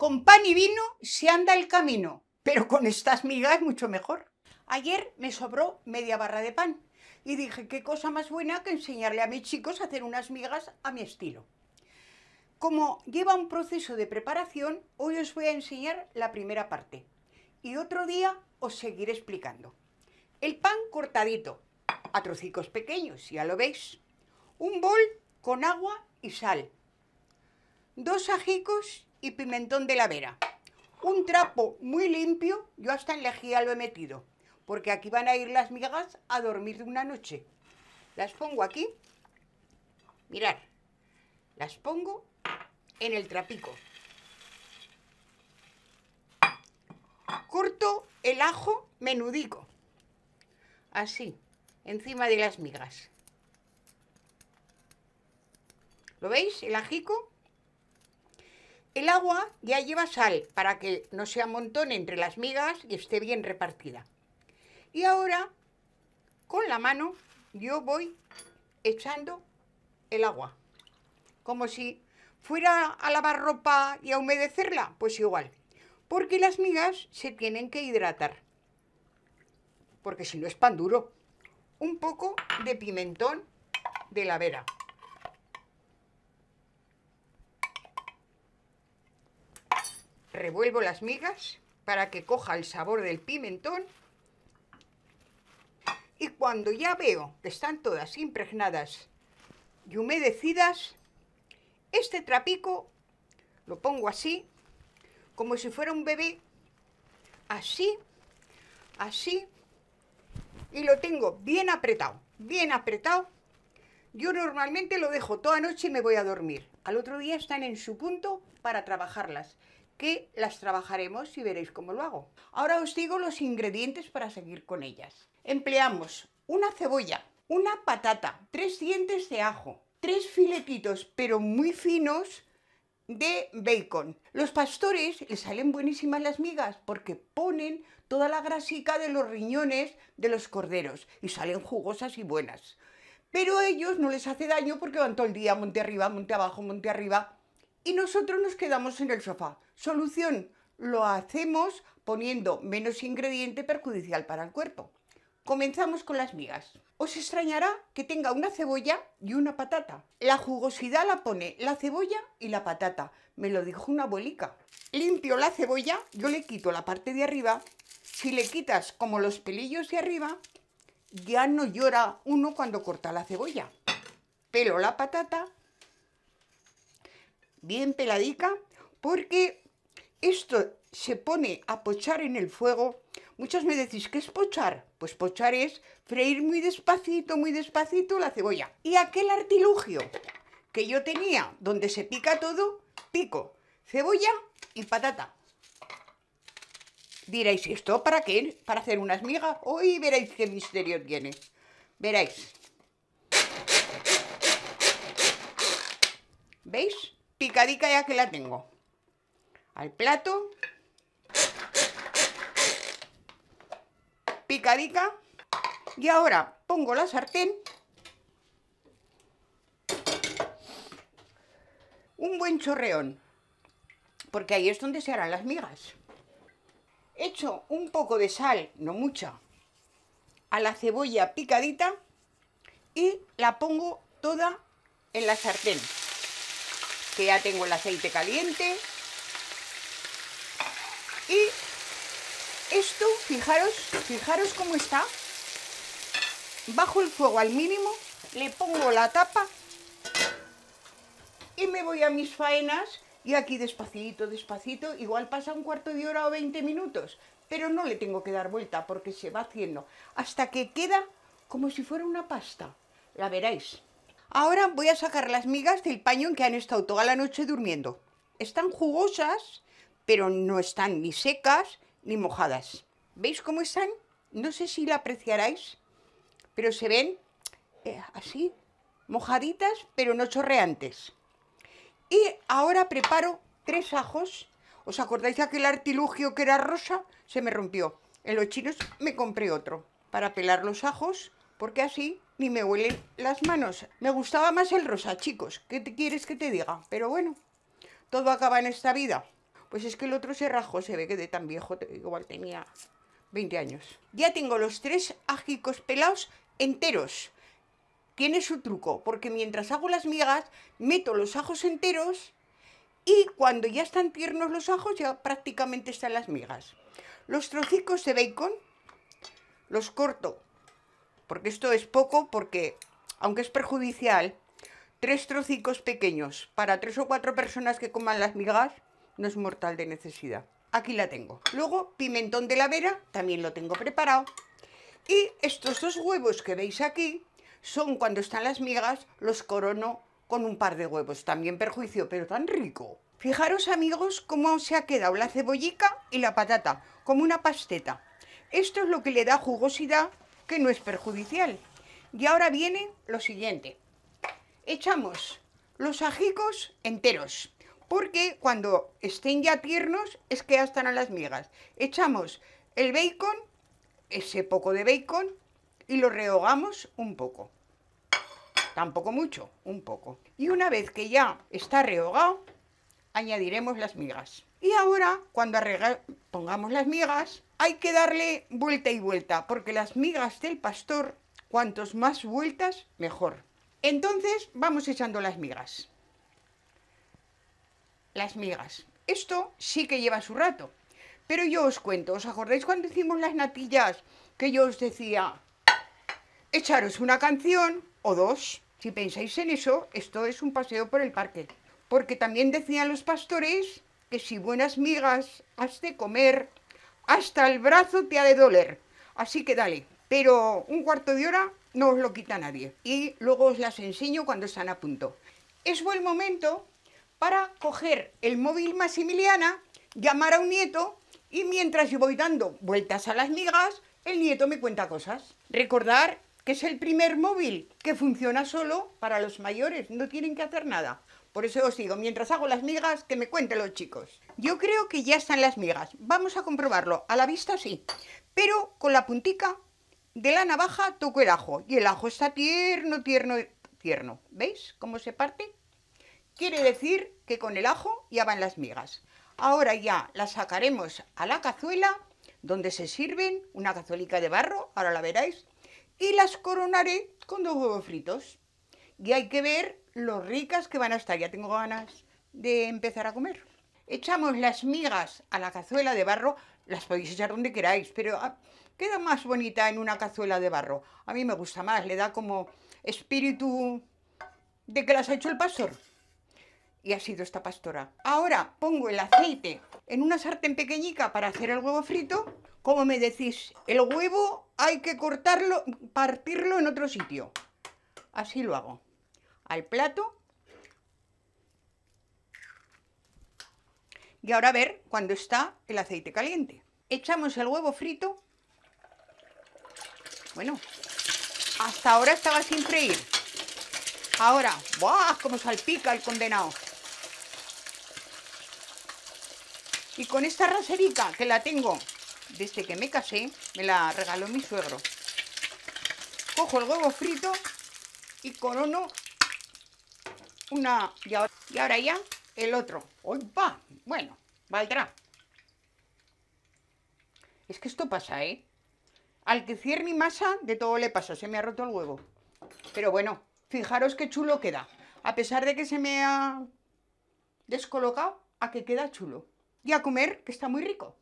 Con pan y vino se anda el camino, pero con estas migas mucho mejor. Ayer me sobró media barra de pan y dije, qué cosa más buena que enseñarle a mis chicos a hacer unas migas a mi estilo. Como lleva un proceso de preparación, hoy os voy a enseñar la primera parte y otro día os seguiré explicando. El pan cortadito, a trocicos pequeños, ya lo veis. Un bol con agua y sal. Dos ajicos y pimentón de la vera. Un trapo muy limpio, yo hasta en lejía lo he metido, porque aquí van a ir las migas a dormir de una noche. Las pongo aquí, mirad, las pongo en el trapico. Corto el ajo menudico, así, encima de las migas. ¿Lo veis? El ajico el agua ya lleva sal para que no se amontone entre las migas y esté bien repartida. Y ahora, con la mano, yo voy echando el agua. Como si fuera a lavar ropa y a humedecerla, pues igual. Porque las migas se tienen que hidratar. Porque si no es pan duro. Un poco de pimentón de la vera. Revuelvo las migas para que coja el sabor del pimentón. Y cuando ya veo que están todas impregnadas y humedecidas, este trapico lo pongo así, como si fuera un bebé, así, así, y lo tengo bien apretado, bien apretado. Yo normalmente lo dejo toda noche y me voy a dormir. Al otro día están en su punto para trabajarlas que las trabajaremos y veréis cómo lo hago. Ahora os digo los ingredientes para seguir con ellas. Empleamos una cebolla, una patata, tres dientes de ajo, tres filetitos, pero muy finos, de bacon. Los pastores les salen buenísimas las migas porque ponen toda la grasica de los riñones de los corderos y salen jugosas y buenas. Pero a ellos no les hace daño porque van todo el día monte arriba, monte abajo, monte arriba y nosotros nos quedamos en el sofá. Solución, lo hacemos poniendo menos ingrediente perjudicial para el cuerpo. Comenzamos con las migas. Os extrañará que tenga una cebolla y una patata. La jugosidad la pone la cebolla y la patata. Me lo dijo una abuelica. Limpio la cebolla, yo le quito la parte de arriba. Si le quitas como los pelillos de arriba, ya no llora uno cuando corta la cebolla. Pelo la patata, bien peladica, porque esto se pone a pochar en el fuego, muchos me decís, ¿qué es pochar? Pues pochar es freír muy despacito, muy despacito la cebolla. Y aquel artilugio que yo tenía, donde se pica todo, pico cebolla y patata. Diréis, ¿esto para qué? ¿Para hacer unas migas? Hoy veréis qué misterio tiene. Veréis. ¿Veis? Picadica ya que la tengo al plato. picadita Y ahora pongo la sartén. Un buen chorreón, porque ahí es donde se harán las migas. Echo un poco de sal, no mucha, a la cebolla picadita y la pongo toda en la sartén. Que ya tengo el aceite caliente, y esto, fijaros, fijaros cómo está. Bajo el fuego al mínimo, le pongo la tapa y me voy a mis faenas y aquí despacito, despacito, igual pasa un cuarto de hora o 20 minutos, pero no le tengo que dar vuelta porque se va haciendo hasta que queda como si fuera una pasta, la veréis. Ahora voy a sacar las migas del paño en que han estado toda la noche durmiendo. Están jugosas pero no están ni secas ni mojadas. ¿Veis cómo están? No sé si la apreciaráis, pero se ven eh, así, mojaditas, pero no chorreantes. Y ahora preparo tres ajos. ¿Os acordáis de aquel artilugio que era rosa? Se me rompió. En los chinos me compré otro para pelar los ajos, porque así ni me huelen las manos. Me gustaba más el rosa, chicos. ¿Qué te quieres que te diga? Pero bueno, todo acaba en esta vida. Pues es que el otro se se ve que de tan viejo igual tenía 20 años. Ya tengo los tres ajicos pelados enteros. Tiene su truco, porque mientras hago las migas, meto los ajos enteros y cuando ya están tiernos los ajos, ya prácticamente están las migas. Los trocicos de bacon los corto, porque esto es poco, porque aunque es perjudicial, tres trocicos pequeños para tres o cuatro personas que coman las migas no es mortal de necesidad. Aquí la tengo. Luego, pimentón de la vera, también lo tengo preparado. Y estos dos huevos que veis aquí son cuando están las migas, los corono con un par de huevos. También perjuicio, pero tan rico. Fijaros amigos cómo se ha quedado la cebollica y la patata, como una pasteta. Esto es lo que le da jugosidad, que no es perjudicial. Y ahora viene lo siguiente. Echamos los ajicos enteros porque cuando estén ya tiernos es que ya están las migas. Echamos el bacon, ese poco de bacon, y lo rehogamos un poco. Tampoco mucho, un poco. Y una vez que ya está rehogado, añadiremos las migas. Y ahora, cuando pongamos las migas, hay que darle vuelta y vuelta, porque las migas del pastor, cuantos más vueltas, mejor. Entonces, vamos echando las migas las migas. Esto sí que lleva su rato. Pero yo os cuento, ¿os acordáis cuando hicimos las natillas que yo os decía, echaros una canción o dos? Si pensáis en eso, esto es un paseo por el parque. Porque también decían los pastores que si buenas migas has de comer, hasta el brazo te ha de doler. Así que dale, pero un cuarto de hora no os lo quita nadie. Y luego os las enseño cuando están a punto. Es buen momento para coger el móvil Maximiliana, llamar a un nieto y mientras yo voy dando vueltas a las migas, el nieto me cuenta cosas. Recordar que es el primer móvil que funciona solo para los mayores, no tienen que hacer nada. Por eso os digo, mientras hago las migas, que me cuenten los chicos. Yo creo que ya están las migas. Vamos a comprobarlo. A la vista sí. Pero con la puntica de la navaja toco el ajo. Y el ajo está tierno, tierno, tierno. ¿Veis cómo se parte? Quiere decir que con el ajo ya van las migas. Ahora ya las sacaremos a la cazuela, donde se sirven una cazuelica de barro, ahora la veréis, y las coronaré con dos huevos fritos. Y hay que ver lo ricas que van a estar, ya tengo ganas de empezar a comer. Echamos las migas a la cazuela de barro, las podéis echar donde queráis, pero ah, queda más bonita en una cazuela de barro. A mí me gusta más, le da como espíritu de que las ha hecho el pastor y ha sido esta pastora. Ahora pongo el aceite en una sartén pequeñica para hacer el huevo frito. Como me decís, el huevo hay que cortarlo, partirlo en otro sitio. Así lo hago. Al plato. Y ahora a ver cuando está el aceite caliente. Echamos el huevo frito. Bueno, hasta ahora estaba sin freír. Ahora, ¡buah! Como salpica el condenado. Y con esta raserita que la tengo desde que me casé, me la regaló mi suegro. Cojo el huevo frito y corono una y ahora, ya el otro. Hoy va, bueno, valdrá. Es que esto pasa, ¿eh? Al que cierre mi masa, de todo le pasa, se me ha roto el huevo. Pero bueno, fijaros qué chulo queda. A pesar de que se me ha descolocado, a que queda chulo y a comer, que está muy rico.